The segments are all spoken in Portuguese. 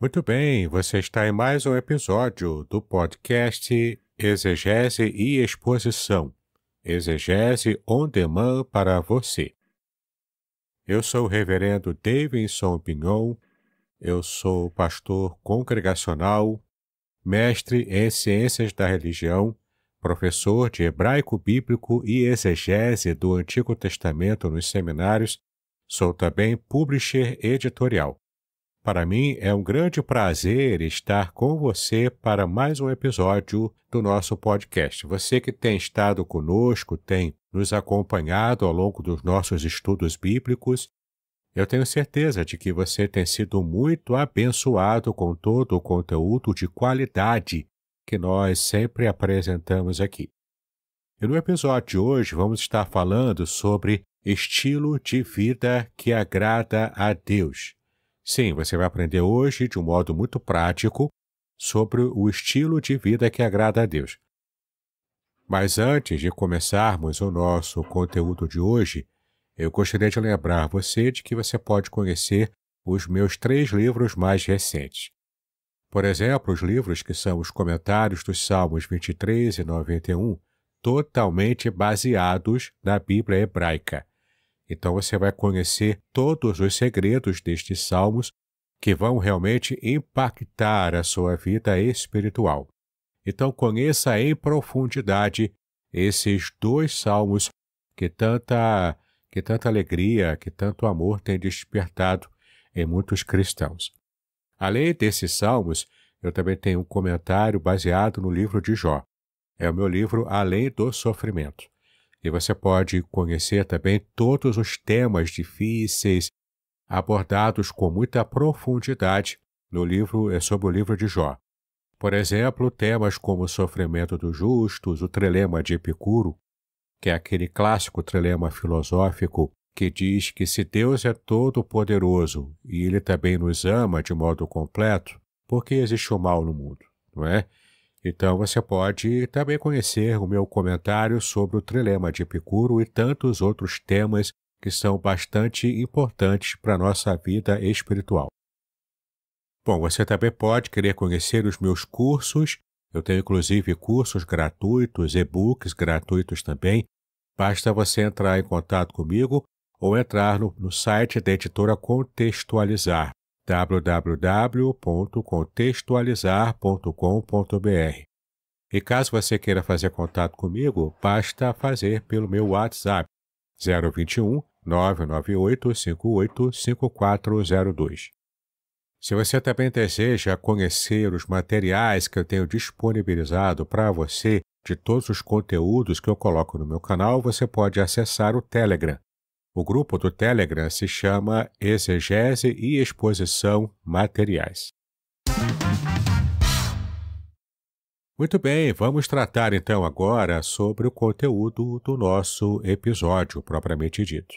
Muito bem, você está em mais um episódio do podcast Exegese e Exposição. Exegese on demand para você. Eu sou o reverendo Davidson Pignon, eu sou pastor congregacional, mestre em ciências da religião, professor de hebraico bíblico e exegese do Antigo Testamento nos seminários, sou também publisher editorial. Para mim é um grande prazer estar com você para mais um episódio do nosso podcast. Você que tem estado conosco, tem nos acompanhado ao longo dos nossos estudos bíblicos, eu tenho certeza de que você tem sido muito abençoado com todo o conteúdo de qualidade que nós sempre apresentamos aqui. E no episódio de hoje vamos estar falando sobre estilo de vida que agrada a Deus. Sim, você vai aprender hoje, de um modo muito prático, sobre o estilo de vida que agrada a Deus. Mas antes de começarmos o nosso conteúdo de hoje, eu gostaria de lembrar você de que você pode conhecer os meus três livros mais recentes. Por exemplo, os livros que são os comentários dos Salmos 23 e 91, totalmente baseados na Bíblia hebraica. Então você vai conhecer todos os segredos destes salmos que vão realmente impactar a sua vida espiritual. Então conheça em profundidade esses dois salmos que tanta que tanta alegria, que tanto amor tem despertado em muitos cristãos. Além desses salmos, eu também tenho um comentário baseado no livro de Jó. É o meu livro Além do Sofrimento. E você pode conhecer também todos os temas difíceis abordados com muita profundidade no livro é sobre o livro de Jó. Por exemplo, temas como o sofrimento dos justos, o trilema de Epicuro, que é aquele clássico trilema filosófico que diz que se Deus é todo-poderoso e ele também nos ama de modo completo, por que existe o mal no mundo, não é? Então você pode também conhecer o meu comentário sobre o trilema de Epicuro e tantos outros temas que são bastante importantes para a nossa vida espiritual. Bom, você também pode querer conhecer os meus cursos. Eu tenho inclusive cursos gratuitos, e-books gratuitos também. Basta você entrar em contato comigo ou entrar no, no site da editora Contextualizar, www.contextualizar.com.br. E caso você queira fazer contato comigo, basta fazer pelo meu WhatsApp 021 998 58 5402. Se você também deseja conhecer os materiais que eu tenho disponibilizado para você de todos os conteúdos que eu coloco no meu canal, você pode acessar o Telegram. O grupo do Telegram se chama Exegese e Exposição Materiais. Muito bem, vamos tratar então agora sobre o conteúdo do nosso episódio propriamente dito.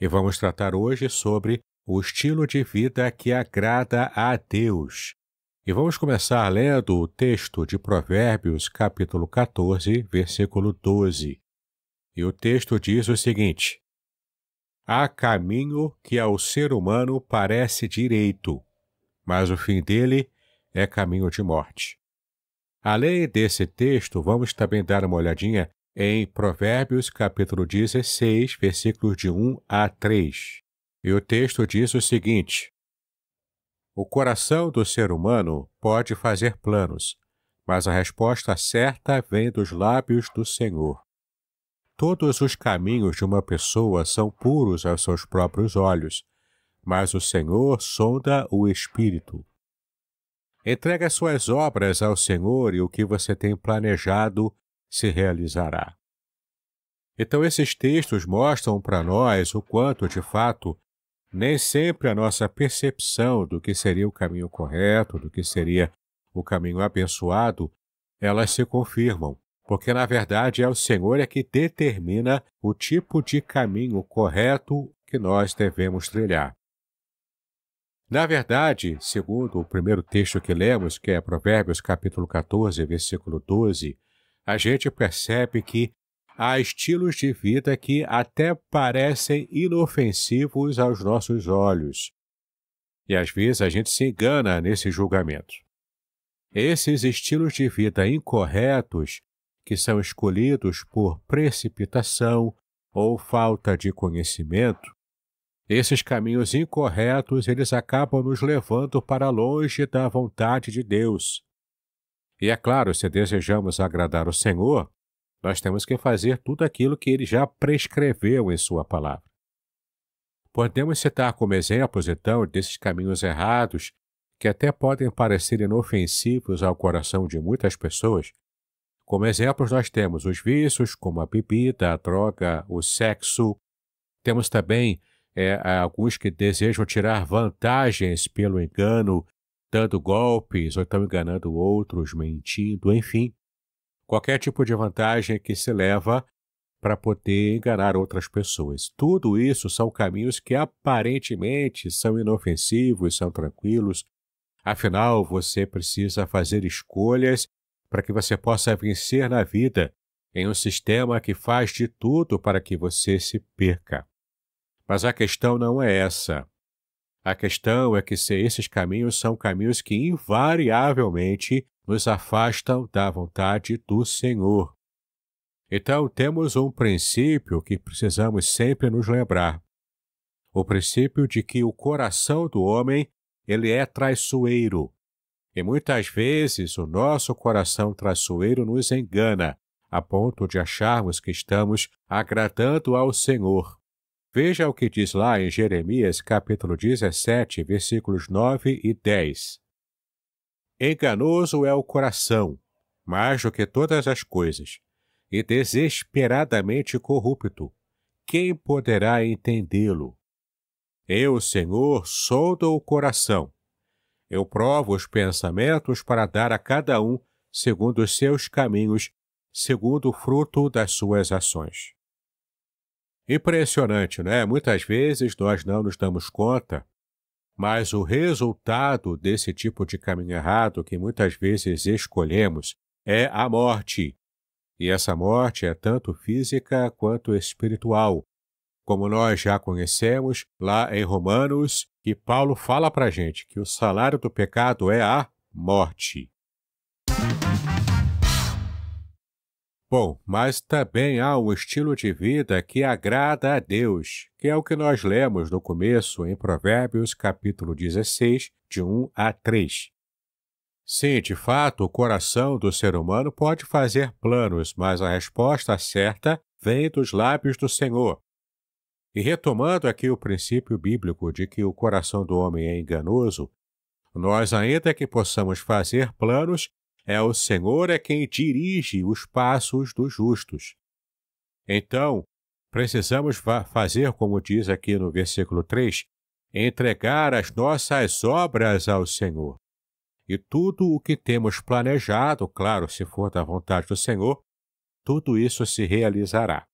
E vamos tratar hoje sobre o estilo de vida que agrada a Deus. E vamos começar lendo o texto de Provérbios, capítulo 14, versículo 12. E o texto diz o seguinte: há caminho que ao ser humano parece direito, mas o fim dele é caminho de morte. Além desse texto, vamos também dar uma olhadinha em Provérbios capítulo 16, versículos de 1 a 3. E o texto diz o seguinte: O coração do ser humano pode fazer planos, mas a resposta certa vem dos lábios do Senhor. Todos os caminhos de uma pessoa são puros aos seus próprios olhos, mas o Senhor sonda o espírito. Entregue as suas obras ao Senhor e o que você tem planejado se realizará. Então, esses textos mostram para nós o quanto, de fato, nem sempre a nossa percepção do que seria o caminho correto, do que seria o caminho abençoado, elas se confirmam porque na verdade é o Senhor é que determina o tipo de caminho correto que nós devemos trilhar. Na verdade, segundo o primeiro texto que lemos, que é Provérbios capítulo 14, versículo 12, a gente percebe que há estilos de vida que até parecem inofensivos aos nossos olhos. E às vezes a gente se engana nesse julgamento. Esses estilos de vida incorretos que são escolhidos por precipitação ou falta de conhecimento, esses caminhos incorretos eles acabam nos levando para longe da vontade de Deus. E é claro, se desejamos agradar o Senhor, nós temos que fazer tudo aquilo que ele já prescreveu em sua palavra. Podemos citar como exemplos, então, desses caminhos errados, que até podem parecer inofensivos ao coração de muitas pessoas, como exemplos, nós temos os vícios, como a bebida, a droga, o sexo. Temos também é, alguns que desejam tirar vantagens pelo engano, dando golpes ou estão enganando outros, mentindo, enfim. Qualquer tipo de vantagem que se leva para poder enganar outras pessoas. Tudo isso são caminhos que aparentemente são inofensivos, são tranquilos. Afinal, você precisa fazer escolhas para que você possa vencer na vida em um sistema que faz de tudo para que você se perca. Mas a questão não é essa. A questão é que se esses caminhos são caminhos que invariavelmente nos afastam da vontade do Senhor. Então temos um princípio que precisamos sempre nos lembrar. O princípio de que o coração do homem ele é traiçoeiro, e muitas vezes o nosso coração traiçoeiro nos engana, a ponto de acharmos que estamos agradando ao Senhor. Veja o que diz lá em Jeremias capítulo 17, versículos 9 e 10. Enganoso é o coração, mais do que todas as coisas, e desesperadamente corrupto. Quem poderá entendê-lo? Eu, Senhor, sou o coração eu provo os pensamentos para dar a cada um segundo os seus caminhos, segundo o fruto das suas ações. Impressionante, né? Muitas vezes nós não nos damos conta, mas o resultado desse tipo de caminho errado que muitas vezes escolhemos é a morte. E essa morte é tanto física quanto espiritual como nós já conhecemos lá em Romanos, que Paulo fala para a gente que o salário do pecado é a morte. Bom, mas também há um estilo de vida que agrada a Deus, que é o que nós lemos no começo em Provérbios capítulo 16, de 1 a 3. Sim, de fato, o coração do ser humano pode fazer planos, mas a resposta certa vem dos lábios do Senhor. E retomando aqui o princípio bíblico de que o coração do homem é enganoso, nós, ainda que possamos fazer planos, é o Senhor é quem dirige os passos dos justos. Então, precisamos fazer, como diz aqui no versículo 3, entregar as nossas obras ao Senhor. E tudo o que temos planejado, claro, se for da vontade do Senhor, tudo isso se realizará.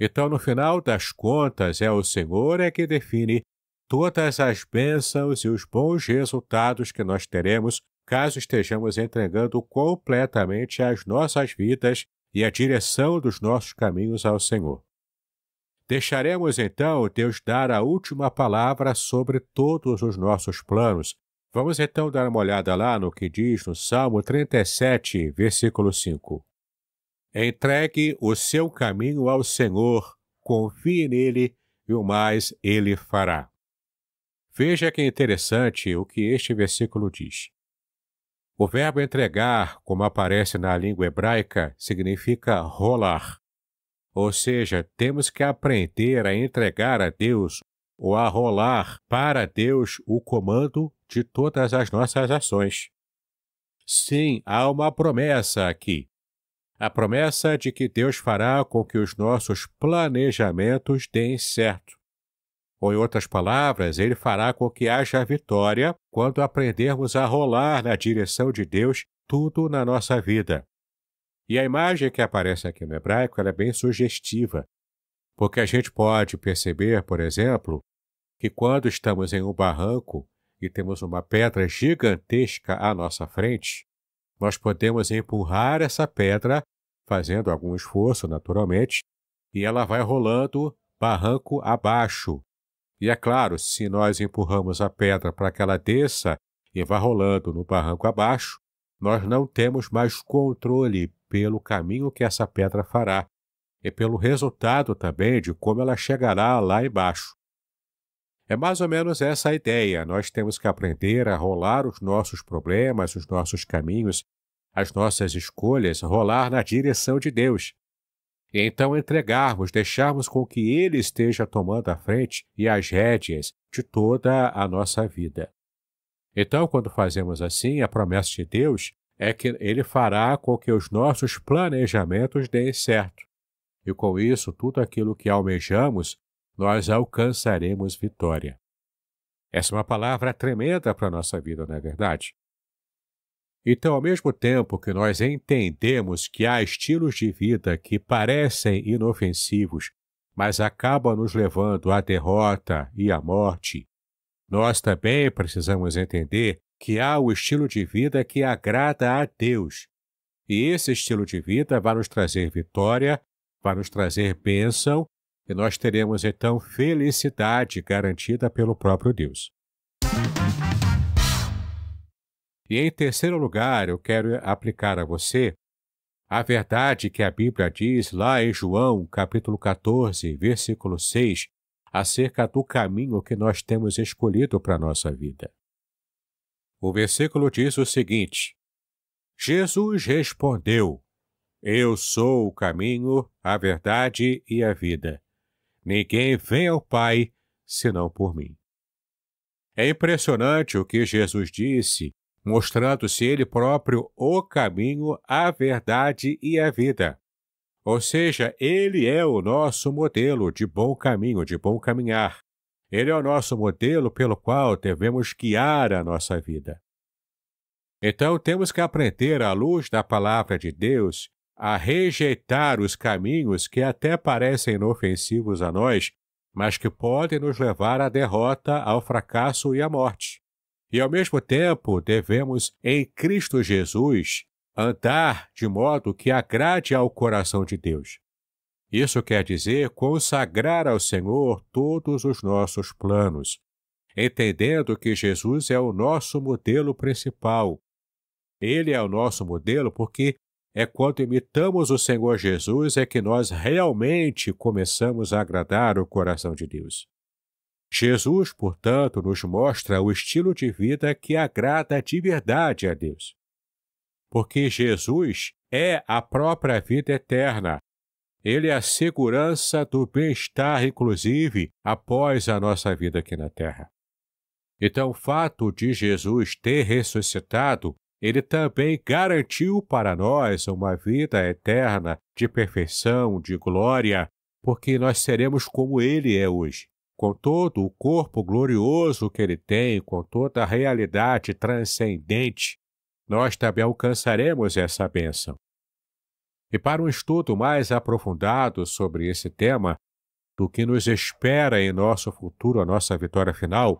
Então, no final das contas, é o Senhor é que define todas as bênçãos e os bons resultados que nós teremos caso estejamos entregando completamente as nossas vidas e a direção dos nossos caminhos ao Senhor. Deixaremos então Deus dar a última palavra sobre todos os nossos planos. Vamos então dar uma olhada lá no que diz no Salmo 37, versículo 5. Entregue o seu caminho ao Senhor, confie nele e o mais ele fará. Veja que interessante o que este versículo diz. O verbo entregar, como aparece na língua hebraica, significa rolar. Ou seja, temos que aprender a entregar a Deus ou a rolar para Deus o comando de todas as nossas ações. Sim, há uma promessa aqui. A promessa de que Deus fará com que os nossos planejamentos deem certo. Ou, em outras palavras, Ele fará com que haja vitória quando aprendermos a rolar na direção de Deus tudo na nossa vida. E a imagem que aparece aqui no hebraico é bem sugestiva, porque a gente pode perceber, por exemplo, que quando estamos em um barranco e temos uma pedra gigantesca à nossa frente, nós podemos empurrar essa pedra, fazendo algum esforço, naturalmente, e ela vai rolando barranco abaixo. E é claro, se nós empurramos a pedra para que ela desça e vá rolando no barranco abaixo, nós não temos mais controle pelo caminho que essa pedra fará e pelo resultado também de como ela chegará lá embaixo. É mais ou menos essa a ideia. Nós temos que aprender a rolar os nossos problemas, os nossos caminhos, as nossas escolhas, rolar na direção de Deus. E então entregarmos, deixarmos com que Ele esteja tomando a frente e as rédeas de toda a nossa vida. Então, quando fazemos assim, a promessa de Deus é que Ele fará com que os nossos planejamentos deem certo. E com isso, tudo aquilo que almejamos nós alcançaremos vitória. Essa é uma palavra tremenda para a nossa vida, não é verdade? Então, ao mesmo tempo que nós entendemos que há estilos de vida que parecem inofensivos, mas acabam nos levando à derrota e à morte, nós também precisamos entender que há o estilo de vida que agrada a Deus. E esse estilo de vida vai nos trazer vitória, vai nos trazer bênção e nós teremos então felicidade garantida pelo próprio Deus. E em terceiro lugar, eu quero aplicar a você a verdade que a Bíblia diz lá em João, capítulo 14, versículo 6, acerca do caminho que nós temos escolhido para a nossa vida. O versículo diz o seguinte: Jesus respondeu: Eu sou o caminho, a verdade e a vida. Ninguém vem ao Pai senão por mim. É impressionante o que Jesus disse, mostrando-se ele próprio o caminho, a verdade e a vida. Ou seja, ele é o nosso modelo de bom caminho, de bom caminhar. Ele é o nosso modelo pelo qual devemos guiar a nossa vida. Então temos que aprender, à luz da palavra de Deus, a rejeitar os caminhos que até parecem inofensivos a nós, mas que podem nos levar à derrota, ao fracasso e à morte. E ao mesmo tempo, devemos, em Cristo Jesus, andar de modo que agrade ao coração de Deus. Isso quer dizer consagrar ao Senhor todos os nossos planos, entendendo que Jesus é o nosso modelo principal. Ele é o nosso modelo porque é quando imitamos o Senhor Jesus é que nós realmente começamos a agradar o coração de Deus. Jesus, portanto, nos mostra o estilo de vida que agrada de verdade a Deus. Porque Jesus é a própria vida eterna. Ele é a segurança do bem-estar, inclusive, após a nossa vida aqui na terra. Então, o fato de Jesus ter ressuscitado ele também garantiu para nós uma vida eterna de perfeição, de glória, porque nós seremos como ele é hoje, com todo o corpo glorioso que ele tem, com toda a realidade transcendente. Nós também alcançaremos essa bênção. E para um estudo mais aprofundado sobre esse tema, do que nos espera em nosso futuro, a nossa vitória final,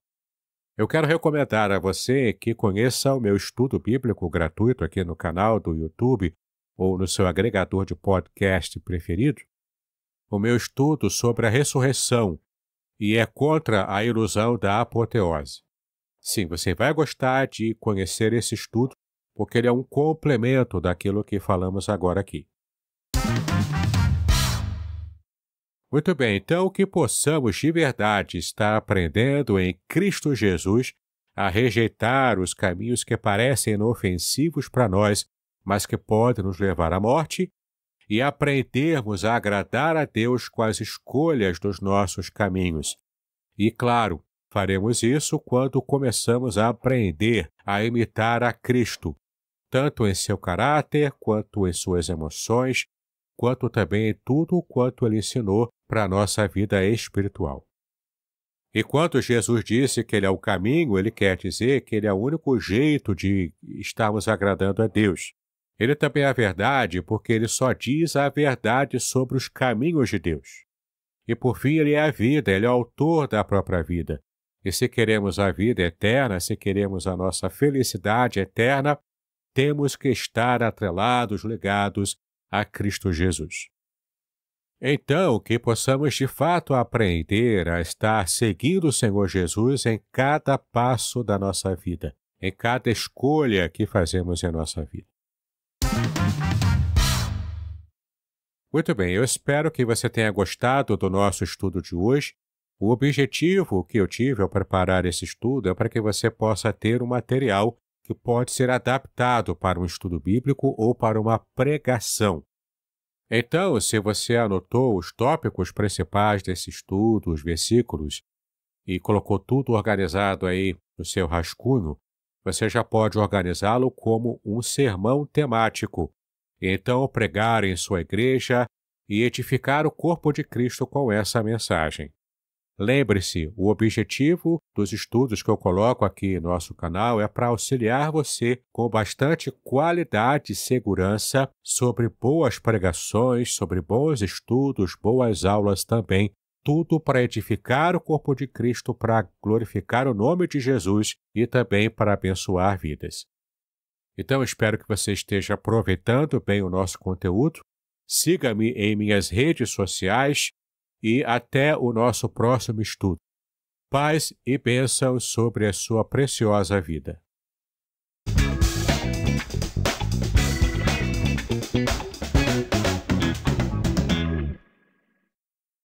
eu quero recomendar a você que conheça o meu estudo bíblico gratuito aqui no canal do YouTube ou no seu agregador de podcast preferido. O meu estudo sobre a ressurreição e é contra a ilusão da apoteose. Sim, você vai gostar de conhecer esse estudo, porque ele é um complemento daquilo que falamos agora aqui. Muito bem, então que possamos de verdade estar aprendendo em Cristo Jesus a rejeitar os caminhos que parecem inofensivos para nós, mas que podem nos levar à morte, e aprendermos a agradar a Deus com as escolhas dos nossos caminhos. E claro, faremos isso quando começamos a aprender a imitar a Cristo, tanto em seu caráter, quanto em suas emoções, quanto também em tudo quanto ele ensinou para a nossa vida espiritual. E quando Jesus disse que Ele é o caminho, Ele quer dizer que Ele é o único jeito de estarmos agradando a Deus. Ele também é a verdade, porque Ele só diz a verdade sobre os caminhos de Deus. E por fim, Ele é a vida, Ele é o autor da própria vida. E se queremos a vida eterna, se queremos a nossa felicidade eterna, temos que estar atrelados, ligados a Cristo Jesus. Então, que possamos de fato aprender a estar seguindo o Senhor Jesus em cada passo da nossa vida, em cada escolha que fazemos em nossa vida. Muito bem, eu espero que você tenha gostado do nosso estudo de hoje. O objetivo que eu tive ao preparar esse estudo é para que você possa ter um material que pode ser adaptado para um estudo bíblico ou para uma pregação. Então, se você anotou os tópicos principais desse estudo, os versículos, e colocou tudo organizado aí no seu rascunho, você já pode organizá-lo como um sermão temático. Então, pregar em sua igreja e edificar o corpo de Cristo com essa mensagem. Lembre-se, o objetivo dos estudos que eu coloco aqui no nosso canal é para auxiliar você com bastante qualidade e segurança sobre boas pregações, sobre bons estudos, boas aulas também, tudo para edificar o corpo de Cristo, para glorificar o nome de Jesus e também para abençoar vidas. Então espero que você esteja aproveitando bem o nosso conteúdo. Siga-me em minhas redes sociais, e até o nosso próximo estudo. Paz e bênção sobre a sua preciosa vida.